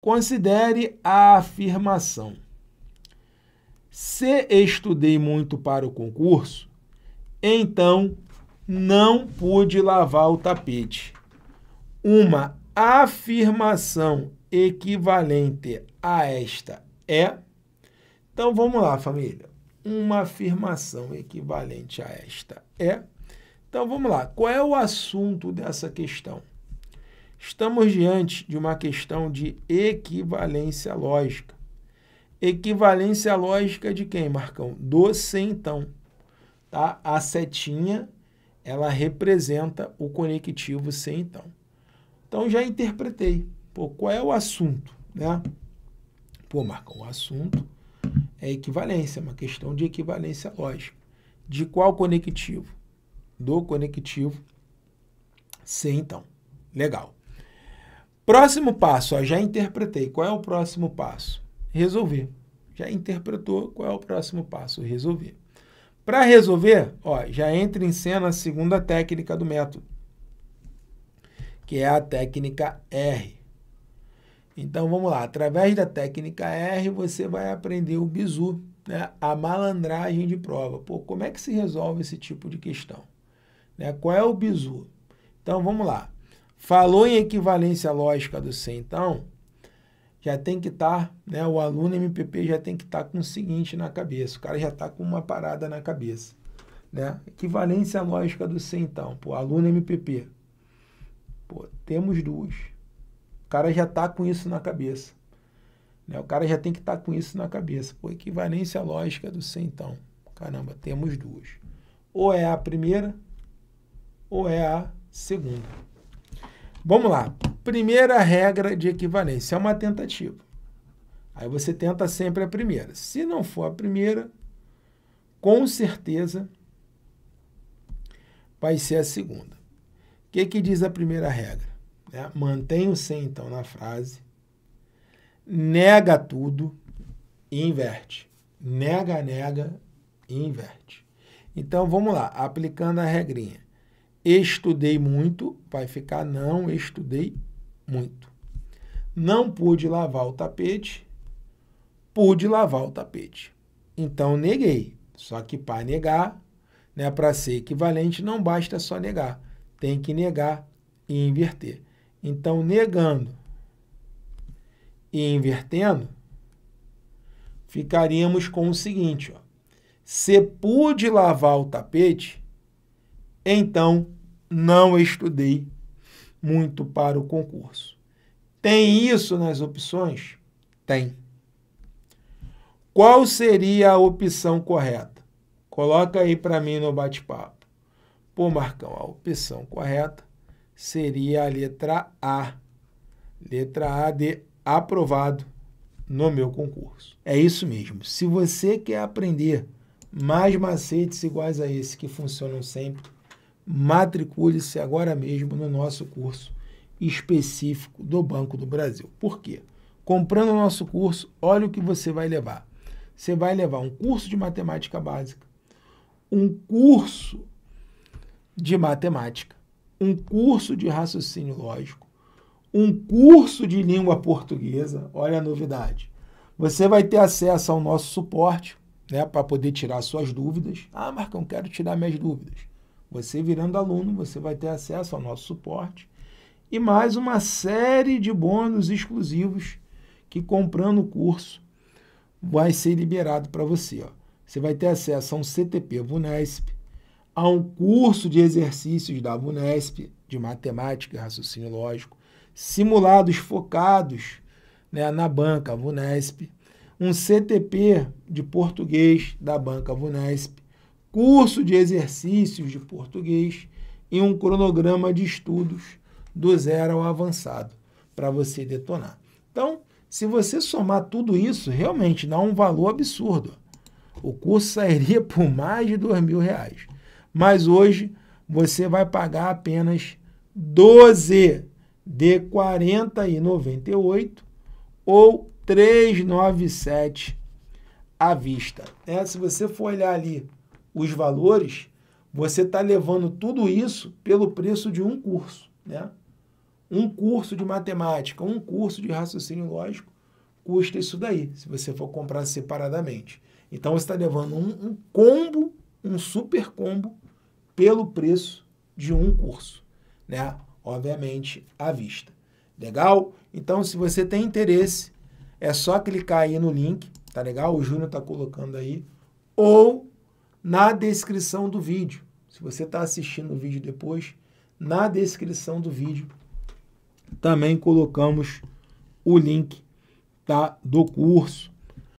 Considere a afirmação. Se estudei muito para o concurso, então não pude lavar o tapete. Uma afirmação equivalente a esta é. Então vamos lá, família. Uma afirmação equivalente a esta é. Então vamos lá. Qual é o assunto dessa questão? Estamos diante de uma questão de equivalência lógica. Equivalência lógica de quem, Marcão? Do centão. Tá? A setinha, ela representa o conectivo centão. Então, já interpretei. Pô, qual é o assunto? Né? Pô, Marcão, o assunto é equivalência, é uma questão de equivalência lógica. De qual conectivo? Do conectivo C, então. Legal. Próximo passo, ó, já interpretei. Qual é o próximo passo? Resolver. Já interpretou qual é o próximo passo? Resolver. Para resolver, ó, já entra em cena a segunda técnica do método, que é a técnica R. Então vamos lá, através da técnica R você vai aprender o bizu, né? a malandragem de prova. Pô, como é que se resolve esse tipo de questão? Né? Qual é o bizu? Então vamos lá. Falou em equivalência lógica do C, então, já tem que estar, tá, né, o aluno MPP já tem que estar tá com o seguinte na cabeça, o cara já está com uma parada na cabeça. Né? Equivalência lógica do C, então, pô, aluno MPP. Pô, temos duas. O cara já está com isso na cabeça. Né? O cara já tem que estar tá com isso na cabeça. Pô, equivalência lógica do C, então. Caramba, temos duas. Ou é a primeira, ou é a segunda. Vamos lá. Primeira regra de equivalência é uma tentativa. Aí você tenta sempre a primeira. Se não for a primeira, com certeza vai ser a segunda. O que, que diz a primeira regra? É, mantém o sem, então, na frase, nega tudo e inverte. Nega, nega e inverte. Então, vamos lá, aplicando a regrinha. Estudei muito, vai ficar não estudei muito. Não pude lavar o tapete, pude lavar o tapete. Então neguei. Só que para negar, né, para ser equivalente, não basta só negar. Tem que negar e inverter. Então, negando e invertendo, ficaríamos com o seguinte: ó. se pude lavar o tapete, então não estudei muito para o concurso. Tem isso nas opções? Tem. Qual seria a opção correta? Coloca aí para mim no bate-papo. Pô, Marcão, a opção correta seria a letra A. Letra A de aprovado no meu concurso. É isso mesmo. Se você quer aprender mais macetes iguais a esse que funcionam sempre, matricule-se agora mesmo no nosso curso específico do Banco do Brasil. Por quê? Comprando o nosso curso, olha o que você vai levar. Você vai levar um curso de matemática básica, um curso de matemática, um curso de raciocínio lógico, um curso de língua portuguesa. Olha a novidade. Você vai ter acesso ao nosso suporte, né, para poder tirar suas dúvidas. Ah, Marcão, quero tirar minhas dúvidas. Você virando aluno, você vai ter acesso ao nosso suporte e mais uma série de bônus exclusivos que comprando o curso vai ser liberado para você. Ó. Você vai ter acesso a um CTP Vunesp, a um curso de exercícios da Vunesp de matemática e raciocínio lógico, simulados focados né, na banca Vunesp, um CTP de português da banca Vunesp, curso de exercícios de português e um cronograma de estudos do zero ao avançado para você detonar. Então, se você somar tudo isso, realmente dá um valor absurdo. O curso sairia por mais de dois mil reais. Mas hoje você vai pagar apenas 12 de 40,98 ou 397 à vista. É, se você for olhar ali os valores, você está levando tudo isso pelo preço de um curso, né? Um curso de matemática, um curso de raciocínio lógico custa isso daí, se você for comprar separadamente. Então você está levando um, um combo, um super combo, pelo preço de um curso, né? Obviamente à vista. Legal? Então, se você tem interesse, é só clicar aí no link, tá legal? O Júnior está colocando aí. Ou na descrição do vídeo. Se você está assistindo o vídeo depois, na descrição do vídeo também colocamos o link tá, do curso